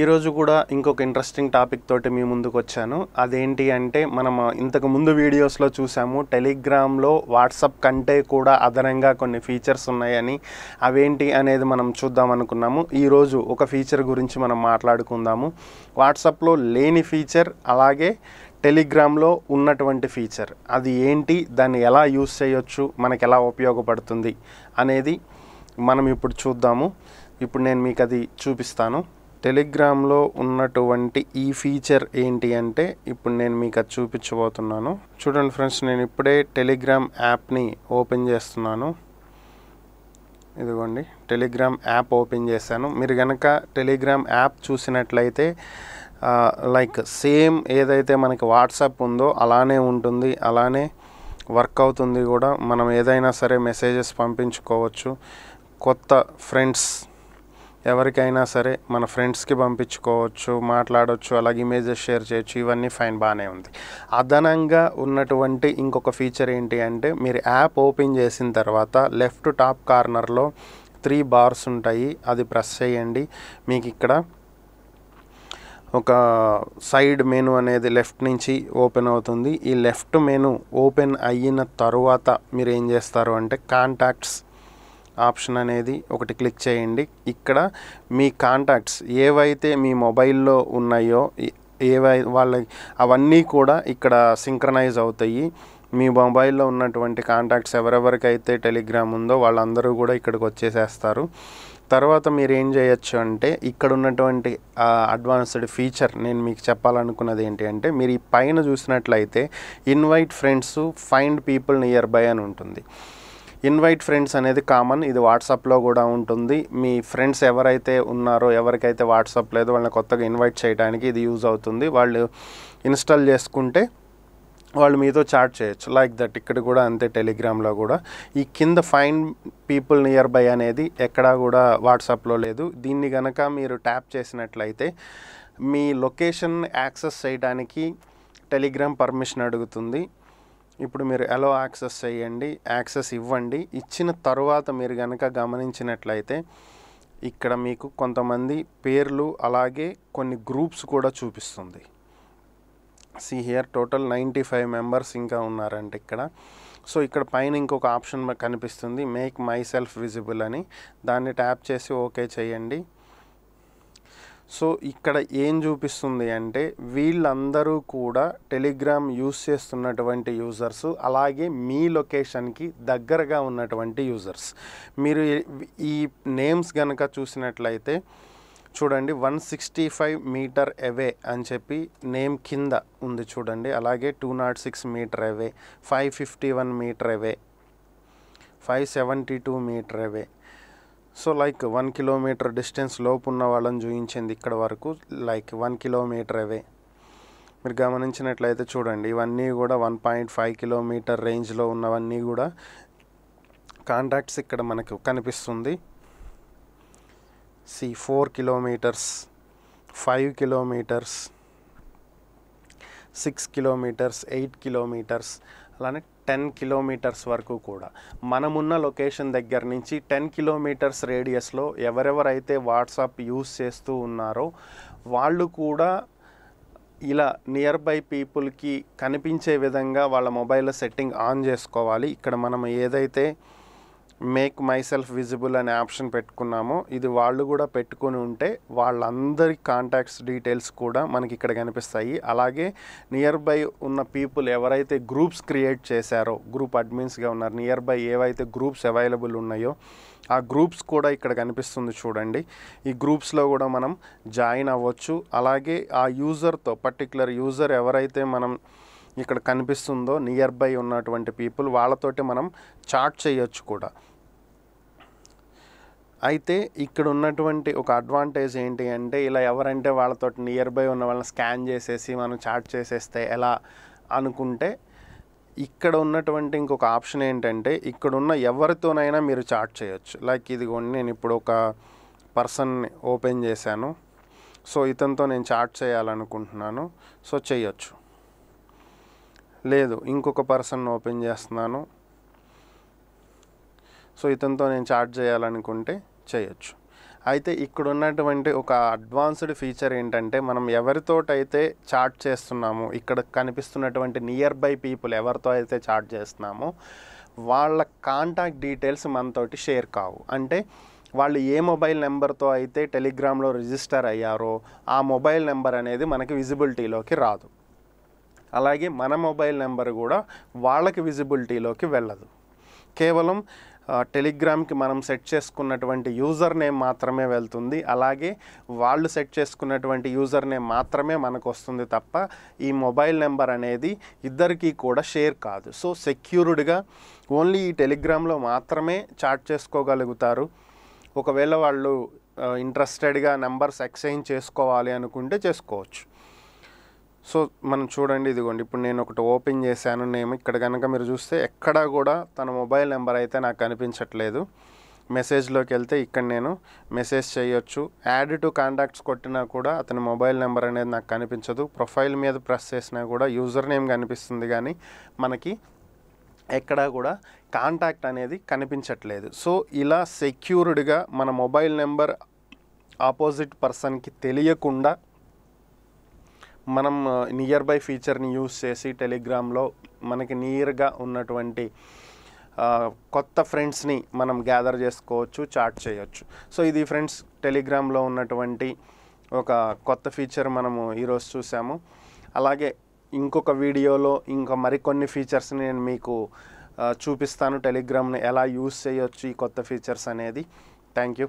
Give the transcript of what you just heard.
ఈరోజు కూడా ఇంకొక ఇంట్రెస్టింగ్ టాపిక్ తోటి మీ ముందుకు వచ్చాను అదేంటి అంటే మనం ఇంతకు ముందు వీడియోస్లో చూసాము టెలిగ్రామ్లో వాట్సాప్ కంటే కూడా అదనంగా కొన్ని ఫీచర్స్ ఉన్నాయని అవేంటి అనేది మనం చూద్దాం అనుకున్నాము ఈరోజు ఒక ఫీచర్ గురించి మనం మాట్లాడుకుందాము వాట్సాప్లో లేని ఫీచర్ అలాగే టెలిగ్రామ్లో ఉన్నటువంటి ఫీచర్ అది ఏంటి దాన్ని ఎలా యూస్ చేయొచ్చు మనకు ఎలా ఉపయోగపడుతుంది అనేది మనం ఇప్పుడు చూద్దాము ఇప్పుడు నేను మీకు అది చూపిస్తాను టెలిగ్రామ్లో ఉన్నటువంటి ఈ ఫీచర్ ఏంటి అంటే ఇప్పుడు నేను మీకు అది చూపించబోతున్నాను చూడండి ఫ్రెండ్స్ నేను ఇప్పుడే టెలిగ్రామ్ యాప్ని ఓపెన్ చేస్తున్నాను ఇదిగోండి టెలిగ్రామ్ యాప్ ఓపెన్ చేశాను మీరు కనుక టెలిగ్రామ్ యాప్ చూసినట్లయితే లైక్ సేమ్ ఏదైతే మనకి వాట్సాప్ ఉందో అలానే ఉంటుంది అలానే వర్క్ అవుతుంది కూడా మనం ఏదైనా సరే మెసేజెస్ పంపించుకోవచ్చు కొత్త ఫ్రెండ్స్ ఎవరికైనా సరే మన ఫ్రెండ్స్కి పంపించుకోవచ్చు మాట్లాడవచ్చు అలాగే ఇమేజెస్ షేర్ చేయొచ్చు ఇవన్నీ ఫైన్ బాగానే ఉంది అదనంగా ఉన్నటువంటి ఇంకొక ఫీచర్ ఏంటి అంటే మీరు యాప్ ఓపెన్ చేసిన తర్వాత లెఫ్ట్ టాప్ కార్నర్లో త్రీ బార్స్ ఉంటాయి అది ప్రెస్ చేయండి మీకు ఇక్కడ ఒక సైడ్ మెను అనేది లెఫ్ట్ నుంచి ఓపెన్ అవుతుంది ఈ లెఫ్ట్ మెను ఓపెన్ అయిన తర్వాత మీరు ఏం చేస్తారు అంటే కాంటాక్ట్స్ ఆప్షన్ అనేది ఒకటి క్లిక్ చేయండి ఇక్కడ మీ కాంటాక్ట్స్ ఏవైతే మీ మొబైల్లో ఉన్నాయో ఏవై వాళ్ళ అవన్నీ కూడా ఇక్కడ సింక్రనైజ్ అవుతాయి మీ మొబైల్లో ఉన్నటువంటి కాంటాక్ట్స్ ఎవరెవరికైతే టెలిగ్రామ్ ఉందో వాళ్ళందరూ కూడా ఇక్కడికి వచ్చేసేస్తారు తర్వాత మీరు ఏం చేయొచ్చు అంటే ఇక్కడ ఉన్నటువంటి అడ్వాన్స్డ్ ఫీచర్ నేను మీకు చెప్పాలనుకున్నది ఏంటి అంటే మీరు ఈ పైన చూసినట్లయితే invite friends find people nearby అని ఉంటుంది ఇన్వైట్ ఫ్రెండ్స్ అనేది కామన్ ఇది వాట్సాప్లో కూడా ఉంటుంది మీ ఫ్రెండ్స్ ఎవరైతే ఉన్నారో ఎవరికైతే వాట్సాప్ లేదో వాళ్ళని కొత్తగా ఇన్వైట్ చేయడానికి ఇది యూజ్ అవుతుంది వాళ్ళు ఇన్స్టాల్ చేసుకుంటే వాళ్ళు మీతో చాట్ చేయొచ్చు లైక్ దట్ ఇక్కడ కూడా అంతే టెలిగ్రామ్లో కూడా ఈ కింద ఫైన్ పీపుల్ నియర్ బై అనేది ఎక్కడా కూడా వాట్సాప్లో లేదు దీన్ని కనుక మీరు ట్యాప్ చేసినట్లయితే మీ లొకేషన్ యాక్సెస్ చేయడానికి టెలిగ్రామ్ పర్మిషన్ అడుగుతుంది ఇప్పుడు మీరు ఎలో యాక్సెస్ చేయండి యాక్సెస్ ఇవ్వండి ఇచ్చిన తర్వాత మీరు కనుక గమనించినట్లయితే ఇక్కడ మీకు కొంతమంది పేర్లు అలాగే కొన్ని గ్రూప్స్ కూడా చూపిస్తుంది see here total ninety five members ఇంకా ఉన్నారంటే ఇక్కడ సో ఇక్కడ పైన ఇంకొక ఆప్షన్ కనిపిస్తుంది మేక్ మై సెల్ఫ్ విజిబుల్ అని దాన్ని ట్యాప్ చేసి ఓకే చేయండి సో ఇక్కడ ఏం చూపిస్తుంది అంటే వీళ్ళందరూ కూడా టెలిగ్రామ్ యూస్ చేస్తున్నటువంటి యూజర్స్ అలాగే మీ లొకేషన్కి దగ్గరగా ఉన్నటువంటి యూజర్స్ మీరు ఈ నేమ్స్ కనుక చూసినట్లయితే చూడండి one sixty five meter away అని చెప్పి నేమ్ కింద ఉంది చూడండి అలాగే two nought six meter away five fifty one meter away five seventy two meter away so like one kilometer distance లోపు ఉన్న వాళ్ళని చూపించింది ఇక్కడ వరకు లైక్ వన్ కిలోమీటర్ అవే మీరు గమనించినట్లయితే చూడండి ఇవన్నీ కూడా వన్ పాయింట్ ఫైవ్ కిలోమీటర్ రేంజ్లో ఉన్నవన్నీ కూడా కాంటాక్ట్స్ ఇక్కడ మనకు కనిపిస్తుంది see four kilometers five kilometers six kilometers eight kilometers అలానే టెన్ కిలోమీటర్స్ వరకు కూడా మనమున్న లొకేషన్ దగ్గర నుంచి టెన్ కిలోమీటర్స్ రేడియస్లో ఎవరెవరైతే వాట్సాప్ యూస్ చేస్తూ ఉన్నారో వాళ్ళు కూడా ఇలా నియర్ బై పీపుల్కి కనిపించే విధంగా వాళ్ళ మొబైల్లో సెట్టింగ్ ఆన్ చేసుకోవాలి ఇక్కడ మనం ఏదైతే మేక్ మై సెల్ఫ్ విజిబుల్ అనే ఆప్షన్ పెట్టుకున్నామో ఇది వాళ్ళు కూడా పెట్టుకొని ఉంటే వాళ్ళందరి కాంటాక్ట్స్ డీటెయిల్స్ కూడా మనకి ఇక్కడ కనిపిస్తాయి అలాగే నియర్ బై ఉన్న పీపుల్ ఎవరైతే గ్రూప్స్ క్రియేట్ చేశారో గ్రూప్ అడ్మిన్స్గా ఉన్నారు నియర్ బై ఏవైతే గ్రూప్స్ అవైలబుల్ ఉన్నాయో ఆ గ్రూప్స్ కూడా ఇక్కడ కనిపిస్తుంది చూడండి ఈ గ్రూప్స్లో కూడా మనం జాయిన్ అవ్వచ్చు అలాగే ఆ యూజర్తో పర్టికులర్ యూజర్ ఎవరైతే మనం ఇక్కడ కనిపిస్తుందో నియర్ బై ఉన్నటువంటి పీపుల్ వాళ్ళతోటి మనం చాట్ చేయొచ్చు కూడా అయితే ఇక్కడ ఉన్నటువంటి ఒక అడ్వాంటేజ్ ఏంటి అంటే ఇలా ఎవరంటే వాళ్ళతో నియర్ బై ఉన్న వాళ్ళని స్కాన్ చేసేసి మనం చాట్ చేసేస్తే ఎలా అనుకుంటే ఇక్కడ ఉన్నటువంటి ఇంకొక ఆప్షన్ ఏంటంటే ఇక్కడ ఉన్న ఎవరితోనైనా మీరు చాట్ చేయొచ్చు లైక్ ఇదిగోండి నేను ఇప్పుడు ఒక పర్సన్ ఓపెన్ చేశాను సో ఇతనితో నేను చాట్ చేయాలనుకుంటున్నాను సో చేయొచ్చు లేదు ఇంకొక పర్సన్ ఓపెన్ చేస్తున్నాను సో ఇతనితో నేను చాట్ చేయాలనుకుంటే చేయొచ్చు అయితే ఇక్కడ ఉన్నటువంటి ఒక అడ్వాన్స్డ్ ఫీచర్ ఏంటంటే మనం ఎవరితోటైతే చాట్ చేస్తున్నామో ఇక్కడ కనిపిస్తున్నటువంటి నియర్ బై పీపుల్ ఎవరితో అయితే చాట్ చేస్తున్నామో వాళ్ళ కాంటాక్ట్ డీటెయిల్స్ మనతోటి షేర్ కావు అంటే వాళ్ళు ఏ మొబైల్ నెంబర్తో అయితే టెలిగ్రామ్లో రిజిస్టర్ అయ్యారో ఆ మొబైల్ నెంబర్ అనేది మనకి విజిబిలిటీలోకి రాదు అలాగే మన మొబైల్ నెంబర్ కూడా వాళ్ళకి విజిబిలిటీలోకి వెళ్ళదు కేవలం టెలిగ్రామ్కి మనం సెట్ చేసుకున్నటువంటి యూజర్ నేమ్ మాత్రమే వెళ్తుంది అలాగే వాళ్ళు సెట్ చేసుకున్నటువంటి యూజర్ నేమ్ మాత్రమే మనకు వస్తుంది తప్ప ఈ మొబైల్ నెంబర్ అనేది ఇద్దరికీ కూడా షేర్ కాదు సో సెక్యూర్డ్గా ఓన్లీ ఈ టెలిగ్రామ్లో మాత్రమే చాట్ చేసుకోగలుగుతారు ఒకవేళ వాళ్ళు ఇంట్రెస్టెడ్గా నెంబర్స్ ఎక్స్చేంజ్ చేసుకోవాలి అనుకుంటే చేసుకోవచ్చు సో మనం చూడండి ఇదిగోండి ఇప్పుడు నేను ఒకటి ఓపెన్ చేశాను నేను ఇక్కడ కనుక మీరు చూస్తే ఎక్కడా కూడా తన మొబైల్ నెంబర్ అయితే నాకు కనిపించట్లేదు మెసేజ్లోకి వెళ్తే ఇక్కడ నేను మెసేజ్ చేయొచ్చు యాడ్ టు కాంటాక్ట్స్ కొట్టినా కూడా అతని మొబైల్ నెంబర్ అనేది నాకు కనిపించదు ప్రొఫైల్ మీద ప్రెస్ చేసినా కూడా యూజర్ నేమ్ కనిపిస్తుంది కానీ మనకి ఎక్కడా కూడా కాంటాక్ట్ అనేది కనిపించట్లేదు సో ఇలా సెక్యూర్డ్గా మన మొబైల్ నెంబర్ ఆపోజిట్ పర్సన్కి తెలియకుండా మనం నియర్ బై ఫీచర్ని యూజ్ చేసి టెలిగ్రామ్లో మనకి నియర్గా ఉన్నటువంటి కొత్త ఫ్రెండ్స్ని మనం గ్యాదర్ చేసుకోవచ్చు చాట్ చేయొచ్చు సో ఇది ఫ్రెండ్స్ టెలిగ్రామ్లో ఉన్నటువంటి ఒక కొత్త ఫీచర్ మనము ఈరోజు చూసాము అలాగే ఇంకొక వీడియోలో ఇంకా మరికొన్ని ఫీచర్స్ని నేను మీకు చూపిస్తాను టెలిగ్రామ్ని ఎలా యూజ్ చేయొచ్చు ఈ కొత్త ఫీచర్స్ అనేది థ్యాంక్ యూ